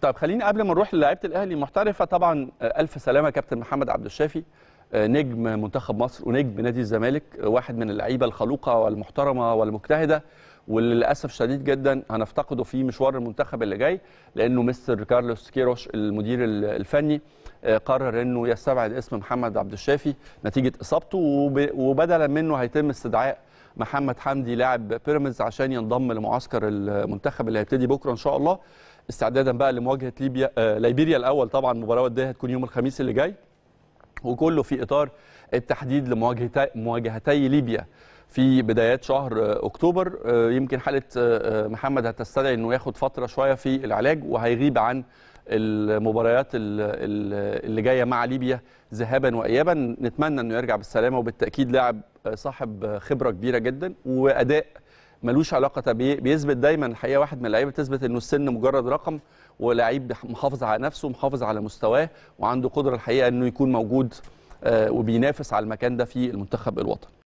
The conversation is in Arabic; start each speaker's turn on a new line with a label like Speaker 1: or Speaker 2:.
Speaker 1: طيب خليني قبل ما نروح للاعيبه الاهلي المحترفه طبعا آه، الف سلامه كابتن محمد عبد الشافي آه، نجم منتخب مصر ونجم نادي الزمالك آه، واحد من اللعيبه الخلوقه والمحترمه والمجتهده واللي للاسف شديد جدا هنفتقده في مشوار المنتخب اللي جاي لانه مستر كارلوس كيروش المدير الفني آه، قرر انه يستبعد اسم محمد عبد الشافي نتيجه اصابته وبدلا منه هيتم استدعاء محمد حمدي لاعب بيراميدز عشان ينضم لمعسكر المنتخب اللي هيبتدي بكره ان شاء الله استعدادا بقى لمواجهه ليبيا آه، ليبيريا الاول طبعا المباراه وديه هتكون يوم الخميس اللي جاي وكله في اطار التحديد لمواجهتي مواجهتي ليبيا في بدايات شهر اكتوبر آه، يمكن حاله آه، آه، محمد هتستدعي انه ياخد فتره شويه في العلاج وهيغيب عن المباريات اللي جايه مع ليبيا ذهابا وايابا نتمنى انه يرجع بالسلامه وبالتاكيد لاعب صاحب خبره كبيره جدا واداء ملوش علاقه بيثبت دايما الحقيقه واحد من اللعيبه تثبت انه السن مجرد رقم ولاعيب محافظ على نفسه محافظ على مستواه وعنده قدره الحقيقه انه يكون موجود آه، وبينافس على المكان ده في المنتخب الوطني